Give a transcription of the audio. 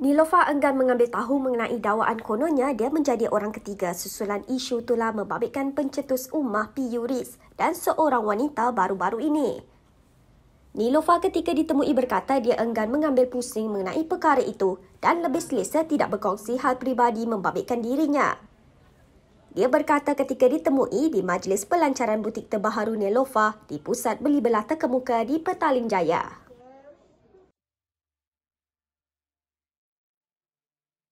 Nilofa enggan mengambil tahu mengenai dakwaan kononnya dia menjadi orang ketiga susulan isu tular membabitkan pencetus Ummah Piyuris dan seorang wanita baru-baru ini. Nilofa ketika ditemui berkata dia enggan mengambil pusing mengenai perkara itu dan lebih selesa tidak berkongsi hal peribadi membabitkan dirinya. Dia berkata ketika ditemui di majlis pelancaran butik terbaharu Nilofa di pusat beli belah terkemuka di Petaling Jaya.